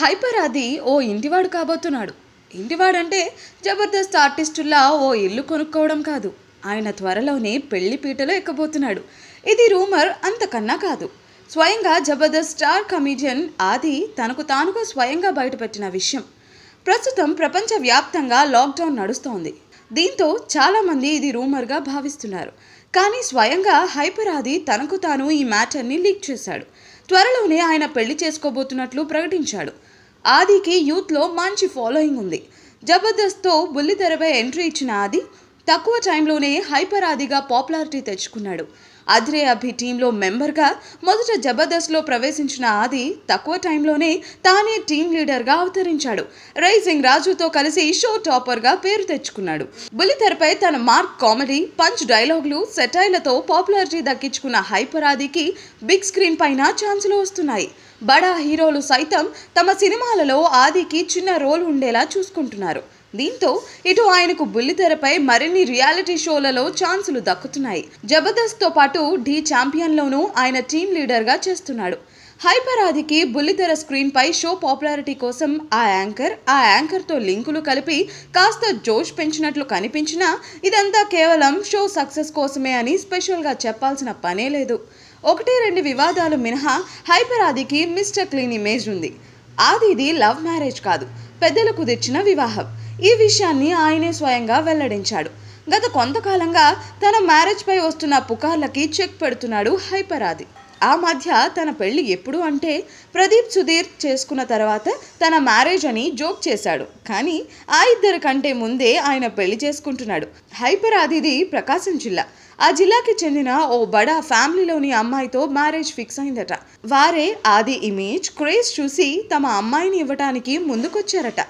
hyper ఆది ఓ ఇంటివాడు కాబోతున్నాడు ఇంటివాడంటే జబర్దస్త్ ఆర్టిస్టులా ఓ ఇల్లు కొనుక్కోవడం కాదు ఆయన త్వరలోనే పెళ్లి పీటలో ఎక్కబోతున్నాడు ఇది రూమర్ అంతకన్నా కాదు స్వయంగా జబర్దస్త్ స్టార్ కమీడియన్ ఆది తనకు తానుగా స్వయంగా బయటపెట్టిన విషయం ప్రస్తుతం ప్రపంచవ్యాప్తంగా లాక్డౌన్ నడుస్తోంది దీంతో చాలామంది ఇది రూమర్గా భావిస్తున్నారు కానీ స్వయంగా హైపర్ ఆది తనకు తాను ఈ మ్యాటర్ని లీక్ చేశాడు త్వరలోనే ఆయన పెళ్లి చేసుకోబోతున్నట్లు ప్రకటించాడు ఆదికి యూత్లో మంచి ఫాలోయింగ్ ఉంది జబర్దస్త్తో తెరపై ఎంట్రీ ఇచ్చిన ఆది తక్కువ టైంలోనే హైపర్ ఆదిగా పాపులారిటీ తెచ్చుకున్నాడు అధ్రే అభి టీంలో మెంబర్గా మొదట జబర్దస్త్లో ప్రవేశించిన ఆది తక్కువ టైంలోనే తానే టీం లీడర్గా అవతరించాడు రైజింగ్ రాజుతో కలిసి షో టాపర్గా పేరు తెచ్చుకున్నాడు బుల్లితెరపై తన మార్క్ కామెడీ పంచ్ డైలాగులు సెటైలతో పాపులారిటీ దక్కించుకున్న హైపర్ ఆదికి బిగ్ స్క్రీన్ పైన ఛాన్సులు వస్తున్నాయి బడా హీరోలు సైతం తమ సినిమాలలో ఆదికి చిన్న రోల్ ఉండేలా చూసుకుంటున్నారు దీంతో ఇటు ఆయనకు బుల్లితెరపై మరిన్ని రియాలిటీ షోలలో ఛాన్సులు దక్కుతున్నాయి జబర్దస్త్తో పాటు ఢీ ఛాంపియన్లోనూ ఆయన టీం లీడర్గా చేస్తున్నాడు ఆదికి బుల్లితెర స్క్రీన్పై షో పాపులారిటీ కోసం ఆ యాంకర్ ఆ యాంకర్తో లింకులు కలిపి కాస్త జోష్ పెంచినట్లు కనిపించినా ఇదంతా కేవలం షో సక్సెస్ కోసమే అని స్పెషల్గా చెప్పాల్సిన పనే లేదు ఒకటి రెండు వివాదాలు మినహా ఆదికి మిస్టర్ క్లీన్ ఇమేజ్ ఉంది ఆదిది లవ్ మ్యారేజ్ కాదు పెద్దలు కుదిర్చిన వివాహం ఈ విషయాన్ని ఆయనే స్వయంగా వెల్లడించాడు గత కొంతకాలంగా తన మ్యారేజ్పై వస్తున్న పుకార్లకి చెక్ పెడుతున్నాడు హైపరాది ఆ మధ్య తన పెళ్ళి ఎప్పుడు అంటే ప్రదీప్ సుధీర్ చేసుకున్న తర్వాత తన మ్యారేజ్ అని జోక్ చేశాడు కానీ ఆ ఇద్దరు కంటే ముందే ఆయన పెళ్లి చేసుకుంటున్నాడు హైపర్ ఆదిది ప్రకాశం జిల్లా ఆ జిల్లాకి చెందిన ఓ బడా ఫ్యామిలీలోని అమ్మాయితో మ్యారేజ్ ఫిక్స్ అయిందట వారే ఆది ఇమేజ్ క్రేజ్ చూసి తమ అమ్మాయిని ఇవ్వటానికి ముందుకొచ్చారట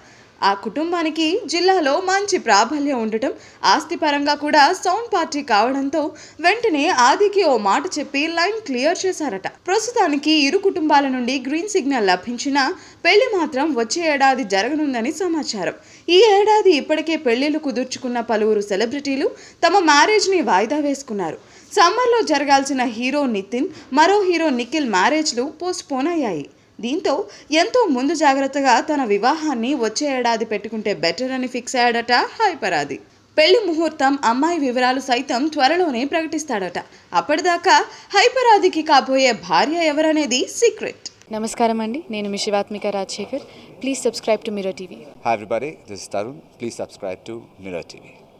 ఆ కుటుంబానికి జిల్లాలో మంచి ప్రాబల్యం ఉండటం ఆస్తిపరంగా కూడా సౌండ్ పార్టీ కావడంతో వెంటనే ఆదికి ఓ మాట చెప్పి లైన్ క్లియర్ చేశారట ప్రస్తుతానికి ఇరు కుటుంబాల నుండి గ్రీన్ సిగ్నల్ లభించినా పెళ్లి మాత్రం వచ్చే ఏడాది జరగనుందని సమాచారం ఈ ఏడాది ఇప్పటికే పెళ్లిళ్లు కుదుర్చుకున్న పలువురు సెలబ్రిటీలు తమ మ్యారేజ్ని వాయిదా వేసుకున్నారు సమ్మర్లో జరగాల్సిన హీరో నితిన్ మరో హీరో నిఖిల్ మ్యారేజ్లు పోస్ట్పోన్ అయ్యాయి దీంతో ఎంతో ముందు జాగ్రత్తగా తన వివాహాన్ని వచ్చే ఏడాది పెట్టుకుంటే బెటర్ అని ఫిక్స్ అయ్యాడట హైపరాది పెళ్లి ముహూర్తం అమ్మాయి వివరాలు సైతం త్వరలోనే ప్రకటిస్తాడట అప్పటిదాకా హైపరాదికి కాబోయే భార్య ఎవరనేది సీక్రెట్ నమస్కారం అండి నేను మిషివాత్మిక Rajasekhar please subscribe to Mirror TV hi everybody this Tarun please subscribe to Mirror TV